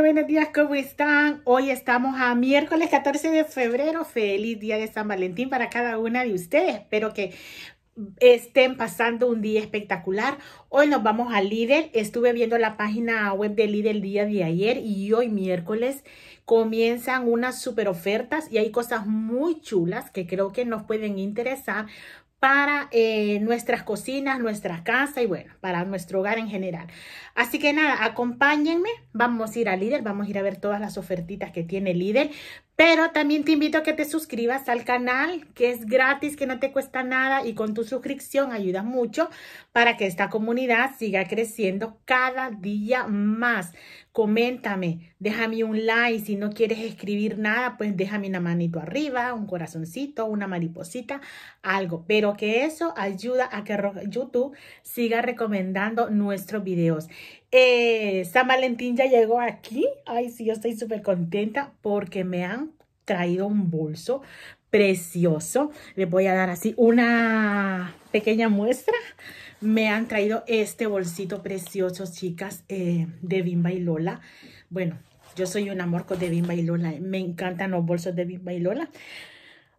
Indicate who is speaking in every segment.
Speaker 1: buenos días, ¿cómo están? Hoy estamos a miércoles 14 de febrero. Feliz día de San Valentín para cada una de ustedes. Espero que estén pasando un día espectacular. Hoy nos vamos a Lidl. Estuve viendo la página web de Lidl el día de ayer y hoy miércoles comienzan unas super ofertas y hay cosas muy chulas que creo que nos pueden interesar para eh, nuestras cocinas, nuestra casa y bueno, para nuestro hogar en general. Así que nada, acompáñenme, vamos a ir a líder, vamos a ir a ver todas las ofertitas que tiene líder pero también te invito a que te suscribas al canal, que es gratis, que no te cuesta nada y con tu suscripción ayuda mucho para que esta comunidad siga creciendo cada día más. Coméntame, déjame un like, si no quieres escribir nada, pues déjame una manito arriba, un corazoncito, una mariposita, algo. Pero que eso ayuda a que YouTube siga recomendando nuestros videos. Eh, San Valentín ya llegó aquí. Ay, sí, yo estoy súper contenta porque me han traído un bolso precioso. Les voy a dar así una pequeña muestra. Me han traído este bolsito precioso, chicas, eh, de Bimba y Lola. Bueno, yo soy un amor de Bimba y Lola. Me encantan los bolsos de Bimba y Lola.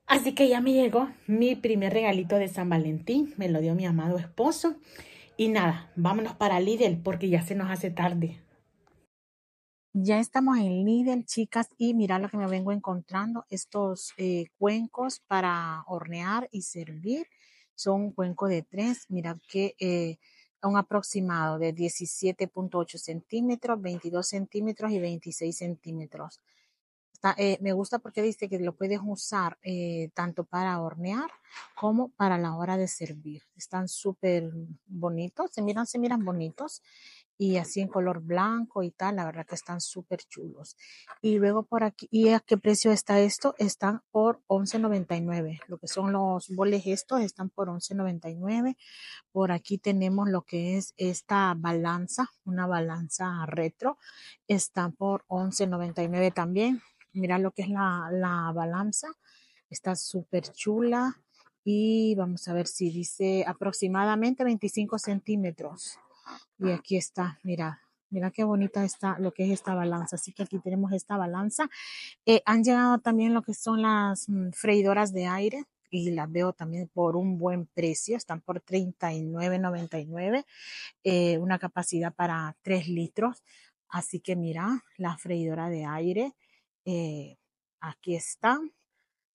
Speaker 1: Así que ya me llegó mi primer regalito de San Valentín. Me lo dio mi amado esposo. Y nada, vámonos para Lidl porque ya se nos hace tarde. Ya estamos en Lidl, chicas, y mirad lo que me vengo encontrando, estos eh, cuencos para hornear y servir. Son un cuenco de tres, Mirad que son eh, un aproximado de 17.8 centímetros, 22 centímetros y 26 centímetros. Eh, me gusta porque dice que lo puedes usar eh, tanto para hornear como para la hora de servir. Están súper bonitos, se miran, se miran bonitos y así en color blanco y tal, la verdad que están súper chulos. Y luego por aquí, ¿y a qué precio está esto? Están por 11.99, lo que son los boles estos están por 11.99. Por aquí tenemos lo que es esta balanza, una balanza retro, está por 11.99 también. Mira lo que es la, balanza. Está súper chula. Y vamos a ver si dice aproximadamente 25 centímetros. Y aquí está, mira, Mira qué bonita está lo que es esta balanza. Así que aquí tenemos esta balanza. Eh, han llegado también lo que son las mm, freidoras de aire y las veo también por un buen precio. Están por $39.99. Eh, una capacidad para 3 litros. Así que mira la freidora de aire. Eh, aquí está.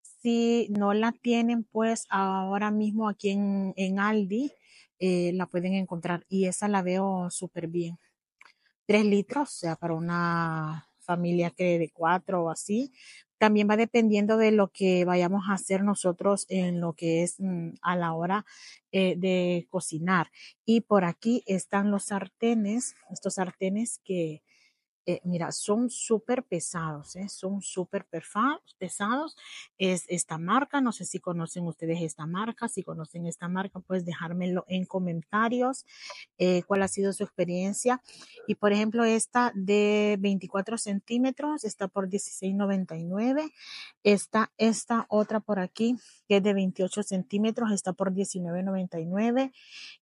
Speaker 1: Si no la tienen, pues ahora mismo aquí en, en Aldi eh, la pueden encontrar y esa la veo súper bien. Tres litros, o sea, para una familia que de cuatro o así. También va dependiendo de lo que vayamos a hacer nosotros en lo que es mm, a la hora eh, de cocinar. Y por aquí están los sartenes, estos sartenes que, eh, mira, son súper pesados, ¿eh? son súper pesados. Es esta marca, no sé si conocen ustedes esta marca, si conocen esta marca, pues dejármelo en comentarios, eh, cuál ha sido su experiencia. Y por ejemplo, esta de 24 centímetros está por 16,99. Esta, esta otra por aquí, que es de 28 centímetros, está por 19,99.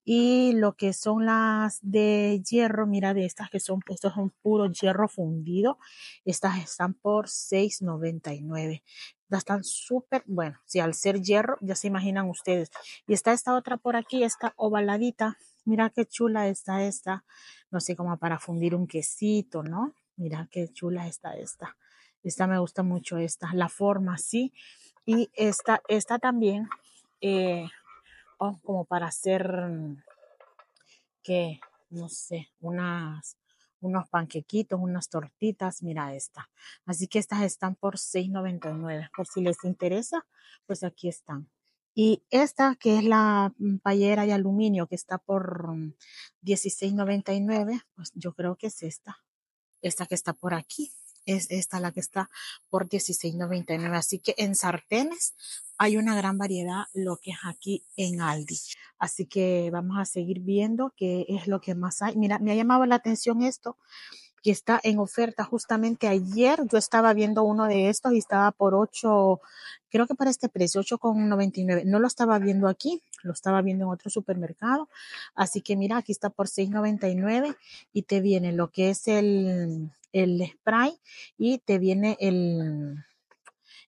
Speaker 1: Y lo que son las de hierro, mira, de estas que son, estos son puro hierro fundido. Estas están por $6.99. Están súper, bueno, si al ser hierro, ya se imaginan ustedes. Y está esta otra por aquí, esta ovaladita. Mira qué chula está esta. No sé, como para fundir un quesito, ¿no? Mira qué chula está esta. Esta me gusta mucho, esta. La forma, así Y esta, esta también, eh, oh, como para hacer, mm, que, no sé, unas unos panquequitos, unas tortitas, mira esta. Así que estas están por $6.99. Por si les interesa, pues aquí están. Y esta que es la mm, payera de aluminio que está por $16.99, mm, pues yo creo que es esta. Esta que está por aquí es esta la que está por 16.99. Así que en sartenes hay una gran variedad lo que es aquí en Aldi. Así que vamos a seguir viendo qué es lo que más hay. Mira, me ha llamado la atención esto que está en oferta. Justamente ayer yo estaba viendo uno de estos y estaba por 8, creo que para este precio, 8,99. No lo estaba viendo aquí, lo estaba viendo en otro supermercado. Así que mira, aquí está por 6,99 y te viene lo que es el, el spray y te viene el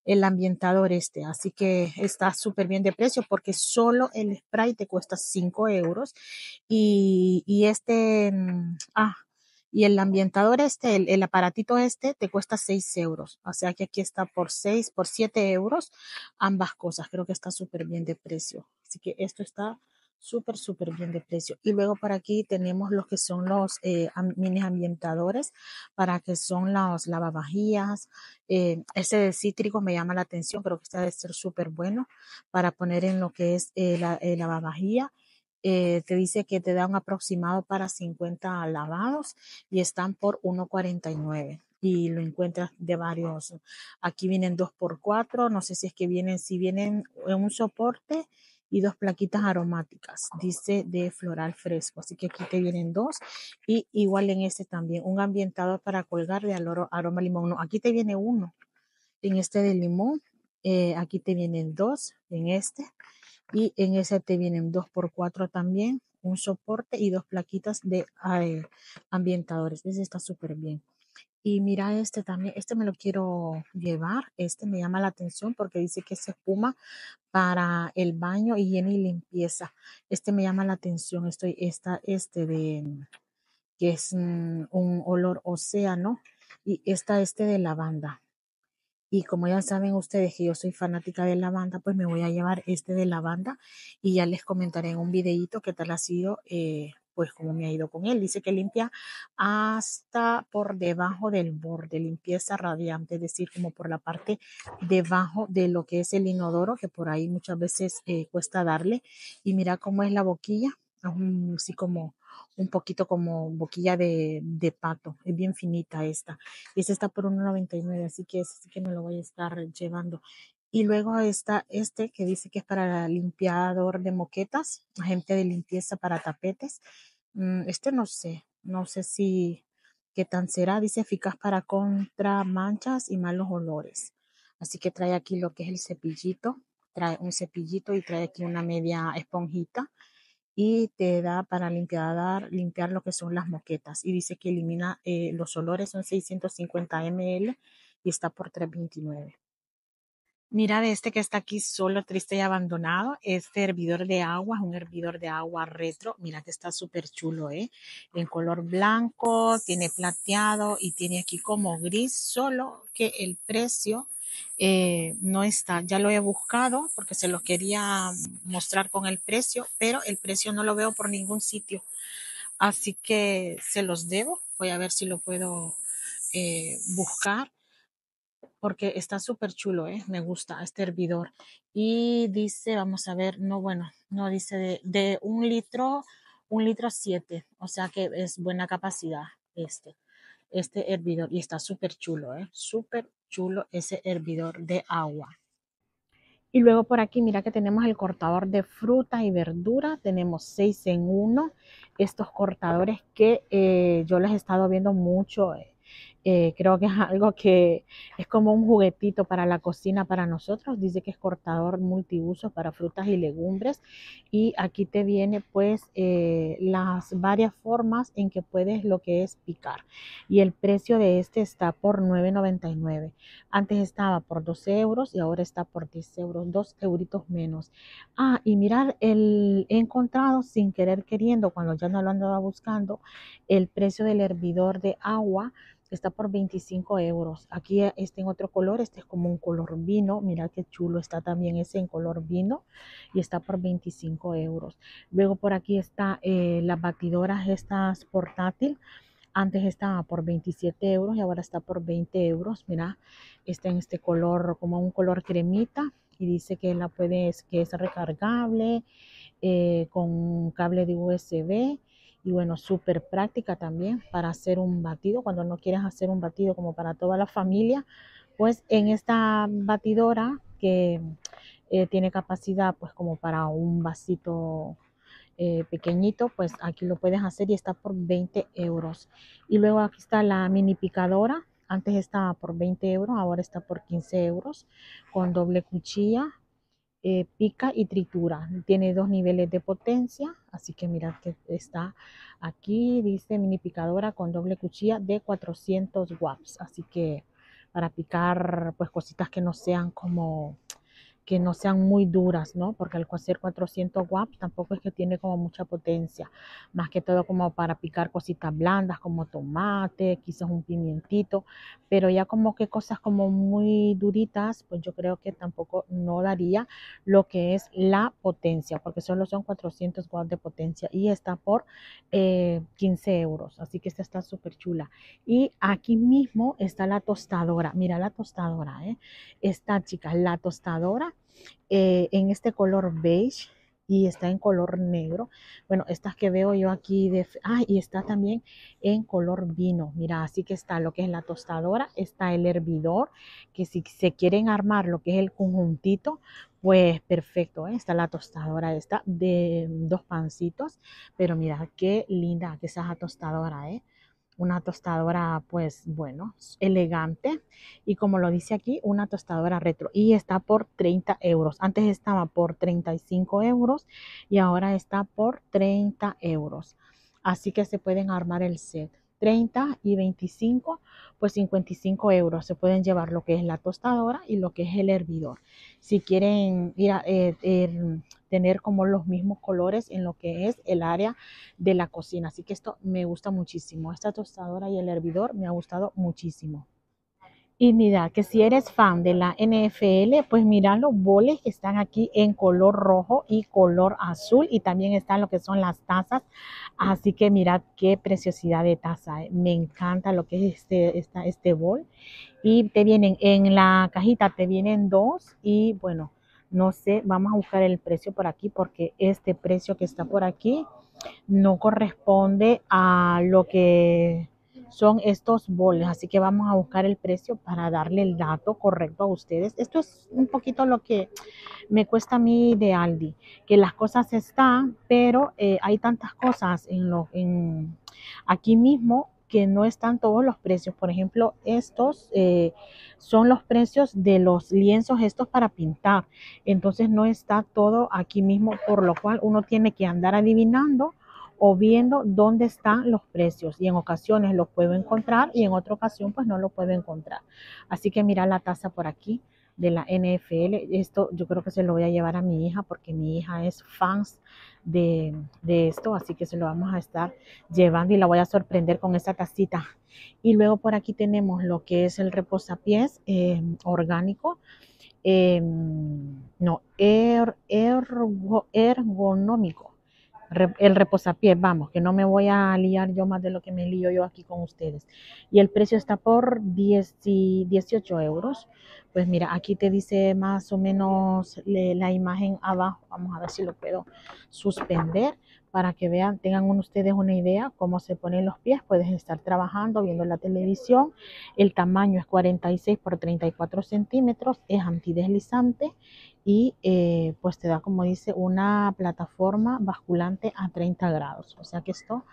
Speaker 1: el ambientador este. Así que está súper bien de precio porque solo el spray te cuesta 5 euros y, y este, mm, ah, y el ambientador este, el, aparatito este, te cuesta 6 euros. O sea que aquí está por 6, por 7 euros, ambas cosas. Creo que está súper bien de precio. Así que esto está súper, súper bien de precio. Y luego por aquí tenemos los que son los eh, mini ambientadores, para que son los lavavajillas. Eh, ese de cítrico me llama la atención, creo que este debe ser súper bueno para poner en lo que es el eh, la lavavajilla. Eh, te dice que te da un aproximado para 50 lavados y están por 1.49 y lo encuentras de varios. Aquí vienen dos por cuatro, no sé si es que vienen, si vienen en un soporte y dos plaquitas aromáticas, dice de floral fresco. Así que aquí te vienen dos y igual en este también, un ambientador para colgar de aroma limón. aquí te viene uno, en este de limón, eh, aquí te vienen dos, en este y en ese te vienen 2x4 también, un soporte y dos plaquitas de eh, ambientadores. Ese está súper bien. Y mira este también, este me lo quiero llevar, este me llama la atención porque dice que es espuma para el baño, higiene y limpieza. Este me llama la atención, estoy esta, este de, que es mm, un olor océano y esta este de lavanda. Y como ya saben ustedes que yo soy fanática de la banda, pues me voy a llevar este de la banda y ya les comentaré en un videito qué tal ha sido, eh, pues cómo me ha ido con él. Dice que limpia hasta por debajo del borde, limpieza radiante, es decir, como por la parte debajo de lo que es el inodoro, que por ahí muchas veces eh, cuesta darle. Y mira cómo es la boquilla, así como un poquito como boquilla de, de pato, es bien finita esta. Y esta está por 1,99, así que es así que me lo voy a estar llevando. Y luego está este que dice que es para limpiador de moquetas, agente de limpieza para tapetes. Mm, este no sé, no sé si qué tan será. Dice eficaz para contra manchas y malos olores. Así que trae aquí lo que es el cepillito, trae un cepillito y trae aquí una media esponjita y te da para limpiar, limpiar lo que son las moquetas. Y dice que elimina eh, los olores, son 650 ml y está por 329. Mira de este que está aquí solo, triste y abandonado. Este hervidor de agua es un hervidor de agua retro. Mira que está súper chulo, ¿eh? En color blanco, tiene plateado y tiene aquí como gris, solo que el precio eh, no está. Ya lo he buscado porque se lo quería mostrar con el precio, pero el precio no lo veo por ningún sitio. Así que se los debo. Voy a ver si lo puedo eh, buscar porque está súper chulo, eh, me gusta este hervidor. Y dice, vamos a ver, no, bueno, no dice de, de un litro, un litro siete, o sea que es buena capacidad este este hervidor y está súper chulo, ¿eh? súper chulo ese hervidor de agua. Y luego por aquí, mira que tenemos el cortador de fruta y verdura Tenemos seis en uno Estos cortadores que eh, yo les he estado viendo mucho eh, eh, creo que es algo que es como un juguetito para la cocina para nosotros. Dice que es cortador multiuso para frutas y legumbres. Y aquí te viene pues eh, las varias formas en que puedes lo que es picar. Y el precio de este está por 9.99. Antes estaba por 12 euros y ahora está por 10 euros, 2 euritos menos. Ah, y mirar, el, he encontrado sin querer queriendo, cuando ya no lo andaba buscando, el precio del hervidor de agua está por 25 euros. Aquí está en otro color, este es como un color vino, mira qué chulo está también ese en color vino y está por 25 euros. Luego por aquí está la eh, las batidoras estas portátil, antes estaba por 27 euros y ahora está por 20 euros, mira, está en este color como un color cremita y dice que la puedes, que es recargable eh, con cable de USB y bueno, súper práctica también para hacer un batido. Cuando no quieres hacer un batido como para toda la familia, pues en esta batidora que eh, tiene capacidad pues como para un vasito eh, pequeñito, pues aquí lo puedes hacer y está por 20 euros. Y luego aquí está la mini picadora. Antes estaba por 20 euros, ahora está por 15 euros, con doble cuchilla, eh, pica y tritura. Tiene dos niveles de potencia, así que mirad que está aquí, dice mini picadora con doble cuchilla de 400 watts, así que para picar pues cositas que no sean como que no sean muy duras, ¿no? Porque al cocer 400 watts tampoco es que tiene como mucha potencia, más que todo como para picar cositas blandas como tomate, quizás un pimientito, pero ya como que cosas como muy duritas, pues yo creo que tampoco no daría lo que es la potencia, porque solo son 400 watts de potencia y está por 15 eh, euros, así que esta está súper chula. Y aquí mismo está la tostadora, mira la tostadora, ¿eh? Está chicas, la tostadora eh, en este color beige y está en color negro. Bueno, estas que veo yo aquí de... Ah, y está también en color vino. Mira, así que está lo que es la tostadora, está el hervidor, que si se quieren armar lo que es el conjuntito, pues perfecto. ¿eh? Está la tostadora esta de dos pancitos, pero mira qué linda que esa tostadora, ¿eh? una tostadora, pues bueno, elegante. Y como lo dice aquí, una tostadora retro. Y está por 30 euros. Antes estaba por 35 euros y ahora está por 30 euros. Así que se pueden armar el set. 30 y 25, pues 55 euros. Se pueden llevar lo que es la tostadora y lo que es el hervidor. Si quieren ir a, eh, er, tener como los mismos colores en lo que es el área de la cocina. Así que esto me gusta muchísimo. Esta tostadora y el hervidor me ha gustado muchísimo. Y mira, que si eres fan de la NFL, pues mira los boles que están aquí en color rojo y color azul. Y también están lo que son las tazas. Así que mirad qué preciosidad de taza. Eh. Me encanta lo que es este, este bol. Y te vienen en la cajita, te vienen dos. Y bueno, no sé, vamos a buscar el precio por aquí porque este precio que está por aquí no corresponde a lo que son estos boles. Así que vamos a buscar el precio para darle el dato correcto a ustedes. Esto es un poquito lo que me cuesta a mí de Aldi, que las cosas están, pero eh, hay tantas cosas en lo, en, aquí mismo que no están todos los precios. Por ejemplo, estos eh, son los precios de los lienzos estos para pintar. Entonces no está todo aquí mismo, por lo cual uno tiene que andar adivinando o viendo dónde están los precios. Y en ocasiones los puedo encontrar y en otra ocasión pues no lo puedo encontrar. Así que mira la taza por aquí de la NFL. Esto yo creo que se lo voy a llevar a mi hija porque mi hija es fans de, esto, así que se lo vamos a estar llevando y la voy a sorprender con esta tacita Y luego por aquí tenemos lo que es el reposapiés eh, orgánico, eh, no, er, ergonómico el reposapiés, vamos, que no me voy a liar yo más de lo que me lío yo aquí con ustedes. Y el precio está por 10, 18 euros. Pues mira, aquí te dice más o menos la imagen abajo. Vamos a ver si lo puedo suspender para que vean, tengan ustedes una idea cómo se ponen los pies. Puedes estar trabajando, viendo la televisión. El tamaño es 46 por 34 centímetros, es antideslizante y eh, pues te da, como dice, una plataforma basculante a 30 grados. O sea que esto,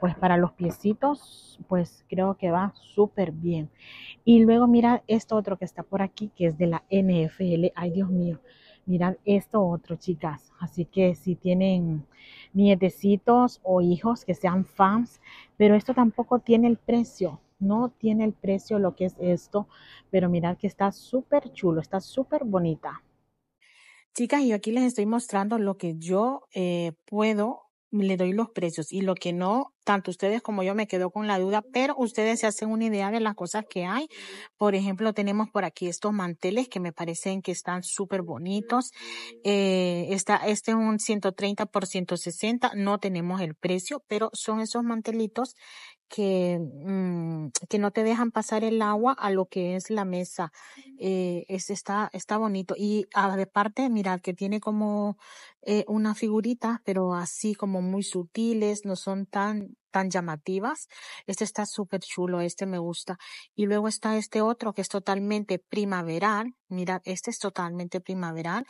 Speaker 1: pues para los piecitos, pues creo que va súper bien. Y luego mira esto otro que está por aquí, que es de la NFL. Ay, Dios mío mirad esto otro, chicas. Así que si tienen nietecitos o hijos que sean fans, pero esto tampoco tiene el precio. No tiene el precio lo que es esto, pero mirad que está súper chulo, está súper bonita. Chicas, yo aquí les estoy mostrando lo que yo eh, puedo, le doy los precios y lo que no tanto ustedes como yo me quedo con la duda, pero ustedes se hacen una idea de las cosas que hay. Por ejemplo, tenemos por aquí estos manteles que me parecen que están súper bonitos. Eh, está, este es un 130 por 160. No tenemos el precio, pero son esos mantelitos que, mm, que no te dejan pasar el agua a lo que es la mesa. Eh, es, está, está bonito. Y de aparte, mirad que tiene como eh, una figurita, pero así como muy sutiles, no son tan tan llamativas. Este está súper chulo, este me gusta. Y luego está este otro que es totalmente primaveral. Mirad, este es totalmente primaveral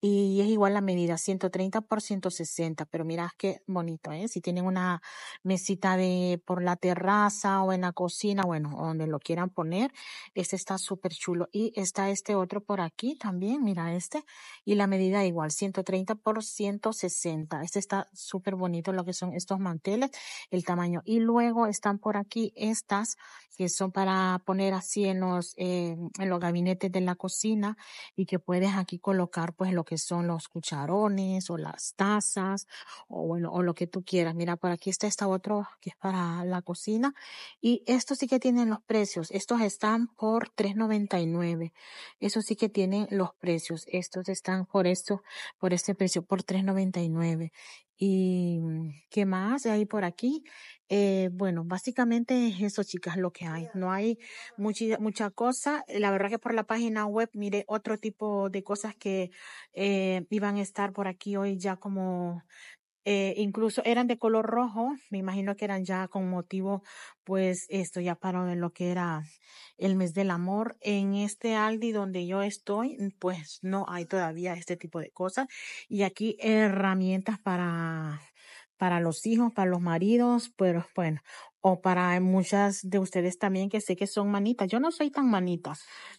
Speaker 1: y es igual la medida, 130 por 160, pero mirad qué bonito, ¿eh? Si tienen una mesita de por la terraza o en la cocina, bueno, donde lo quieran poner, este está súper chulo. Y está este otro por aquí también, mira este, y la medida igual, 130 por 160. Este está súper bonito lo que son estos manteles, el tamaño. Y luego están por aquí estas que son para poner así en los, eh, en los gabinetes de la cocina y que puedes aquí colocar pues lo que son los cucharones o las tazas o o lo que tú quieras. Mira, por aquí está esta otro que es para la cocina y estos sí que tienen los precios. Estos están por 3.99. Eso sí que tienen los precios. Estos están por esto, por este precio por 3.99. ¿Y mm, qué más hay por aquí? Eh, bueno, básicamente es eso, chicas, lo que hay. No hay mucha, mucha cosa. La verdad que por la página web mire otro tipo de cosas que eh, iban a estar por aquí hoy ya como eh, incluso eran de color rojo, me imagino que eran ya con motivo, pues esto ya paró lo que era el mes del amor. En este Aldi donde yo estoy, pues no hay todavía este tipo de cosas. Y aquí herramientas para para los hijos, para los maridos, pero bueno, o para muchas de ustedes también que sé que son manitas. Yo no soy tan manita,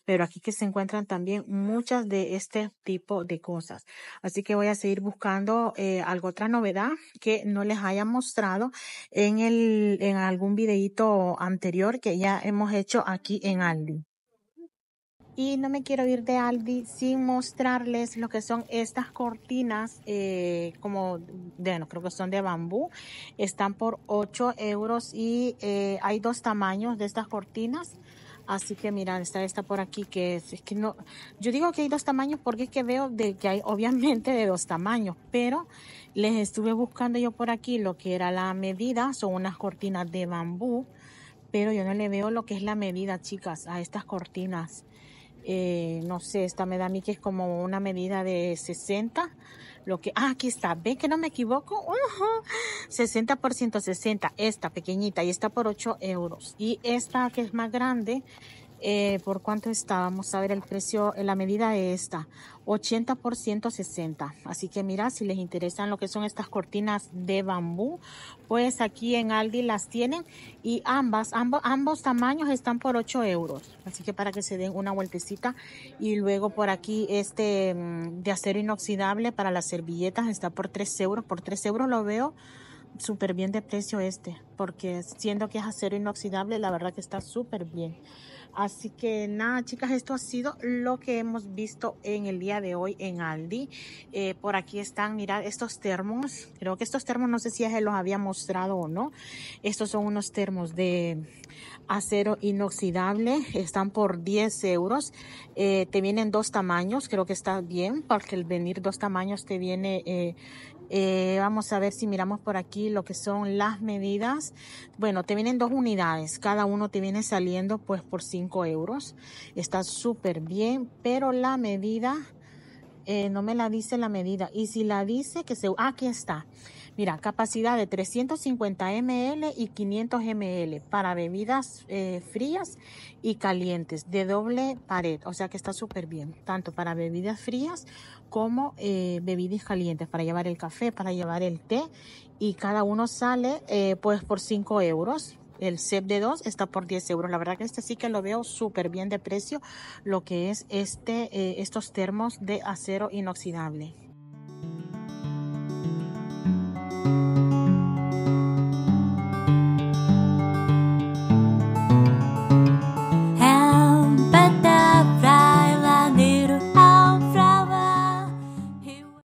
Speaker 1: pero aquí que se encuentran también muchas de este tipo de cosas. Así que voy a seguir buscando eh, algo otra novedad que no les haya mostrado en el en algún videito anterior que ya hemos hecho aquí en Aldi. Y no me quiero ir de Aldi sin mostrarles lo que son estas cortinas, eh, como, bueno, creo que son de bambú. Están por 8 euros y eh, hay dos tamaños de estas cortinas. Así que mira, está esta por aquí que es, que no, yo digo que hay dos tamaños porque es que veo de que hay obviamente de dos tamaños, pero les estuve buscando yo por aquí lo que era la medida, son unas cortinas de bambú, pero yo no le veo lo que es la medida, chicas, a estas cortinas. Eh, no sé, esta me da a mí que es como una medida de 60, lo que, ah, aquí está, ve que no me equivoco, 60 por 160, esta pequeñita y está por 8 euros. Y esta que es más grande, eh, ¿Por cuánto está? Vamos a ver el precio, eh, la medida de esta. 80 por 160. Así que mira, si les interesan lo que son estas cortinas de bambú, pues aquí en Aldi las tienen y ambas, ambos, ambos tamaños están por 8 euros. Así que para que se den una vueltecita y luego por aquí este mm, de acero inoxidable para las servilletas está por 3 euros. Por 3 euros lo veo súper bien de precio este, porque siendo que es acero inoxidable, la verdad que está súper bien. Así que nada, chicas, esto ha sido lo que hemos visto en el día de hoy en Aldi. Eh, por aquí están, mirad, estos termos. Creo que estos termos, no sé si ya se los había mostrado o no. Estos son unos termos de acero inoxidable. Están por 10 euros. Eh, te vienen dos tamaños. Creo que está bien porque el venir dos tamaños te viene eh, eh, vamos a ver si miramos por aquí lo que son las medidas. Bueno, te vienen dos unidades. Cada uno te viene saliendo pues por 5 euros. Está súper bien, pero la medida, eh, no me la dice la medida. Y si la dice que se... Ah, aquí está. Mira, capacidad de 350 ml y 500 ml para bebidas eh, frías y calientes de doble pared. O sea que está súper bien, tanto para bebidas frías como eh, bebidas calientes, para llevar el café, para llevar el té. Y cada uno sale eh, pues por 5 euros. El set de 2 está por 10 euros. La verdad que este sí que lo veo súper bien de precio, lo que es este, estos termos de acero inoxidable.